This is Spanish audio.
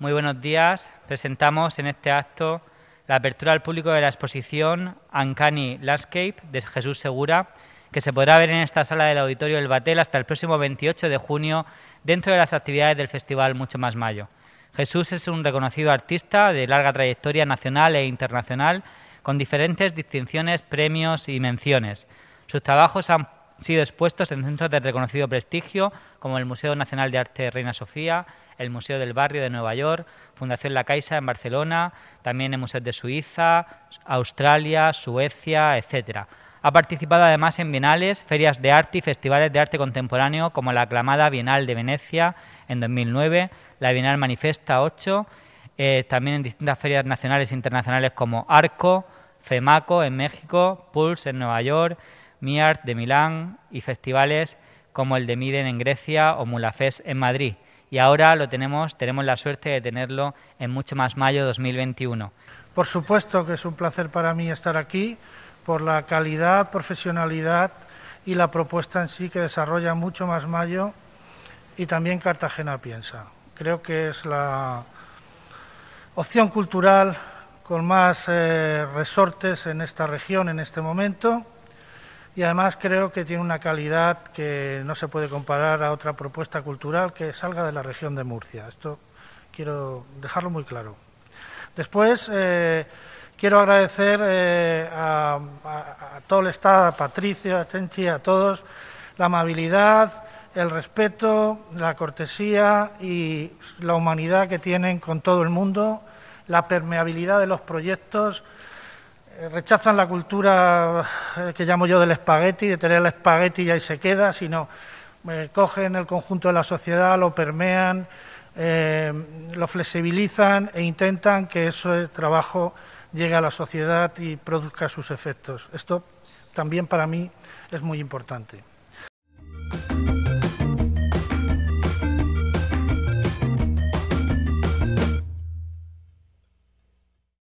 Muy buenos días. Presentamos en este acto la apertura al público de la exposición Uncanny Landscape de Jesús Segura, que se podrá ver en esta sala del Auditorio del Batel hasta el próximo 28 de junio dentro de las actividades del Festival Mucho Más Mayo. Jesús es un reconocido artista de larga trayectoria nacional e internacional, con diferentes distinciones, premios y menciones. Sus trabajos han sido expuestos en centros de reconocido prestigio como el Museo Nacional de Arte Reina Sofía, el Museo del Barrio de Nueva York, Fundación La Caixa en Barcelona, también en museos de Suiza, Australia, Suecia, etcétera... Ha participado además en bienales, ferias de arte y festivales de arte contemporáneo como la aclamada Bienal de Venecia en 2009, la Bienal Manifesta 8, eh, también en distintas ferias nacionales e internacionales como Arco, FEMACO en México, Pulse en Nueva York, MIART de Milán y festivales como el de Miden en Grecia o Mulafest en Madrid. Y ahora lo tenemos, tenemos la suerte de tenerlo en mucho más mayo 2021. Por supuesto que es un placer para mí estar aquí por la calidad, profesionalidad y la propuesta en sí que desarrolla mucho más mayo y también Cartagena piensa. Creo que es la opción cultural con más eh, resortes en esta región en este momento y además creo que tiene una calidad que no se puede comparar a otra propuesta cultural que salga de la región de Murcia. Esto quiero dejarlo muy claro. Después, eh, quiero agradecer eh, a, a, todo el Estado, a Patricio, a Tenchi, a todos, la amabilidad, el respeto, la cortesía y la humanidad que tienen con todo el mundo, la permeabilidad de los proyectos eh, rechazan la cultura eh, que llamo yo del espagueti, de tener el espagueti y ahí se queda, sino eh, cogen el conjunto de la sociedad, lo permean, lo flexibilizan e intentan que ese trabajo llegue a la sociedad y produzca sus efectos. Esto también para mí es muy importante.